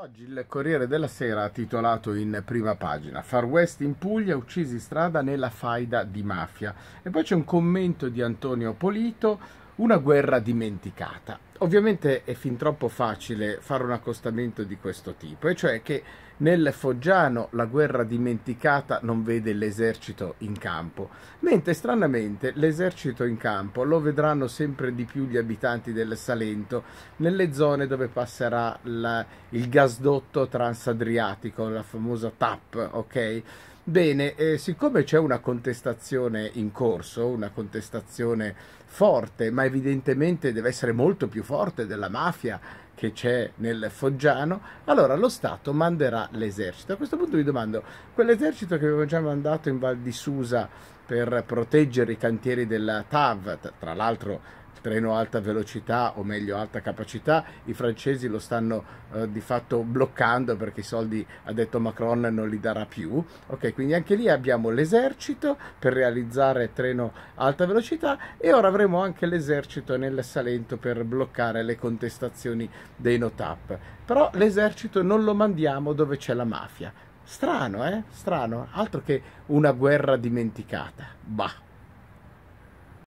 Oggi il Corriere della Sera ha titolato in prima pagina Far West in Puglia uccisi strada nella faida di mafia e poi c'è un commento di Antonio Polito una guerra dimenticata ovviamente è fin troppo facile fare un accostamento di questo tipo, e cioè che nel Foggiano la guerra dimenticata non vede l'esercito in campo, mentre stranamente l'esercito in campo lo vedranno sempre di più gli abitanti del Salento nelle zone dove passerà la, il gasdotto transadriatico, la famosa TAP, ok? Bene, eh, siccome c'è una contestazione in corso, una contestazione forte, ma evidentemente deve essere molto più forte della mafia che c'è nel Foggiano, allora lo Stato manderà l'esercito. A questo punto vi domando, quell'esercito che avevo già mandato in Val di Susa per proteggere i cantieri della TAV, tra l'altro treno alta velocità o meglio alta capacità, i francesi lo stanno eh, di fatto bloccando perché i soldi ha detto Macron non li darà più. Ok, quindi anche lì abbiamo l'esercito per realizzare treno alta velocità e ora avremo anche l'esercito nel Salento per bloccare le contestazioni dei NoTap. Però l'esercito non lo mandiamo dove c'è la mafia. Strano, eh? Strano, altro che una guerra dimenticata. Bah.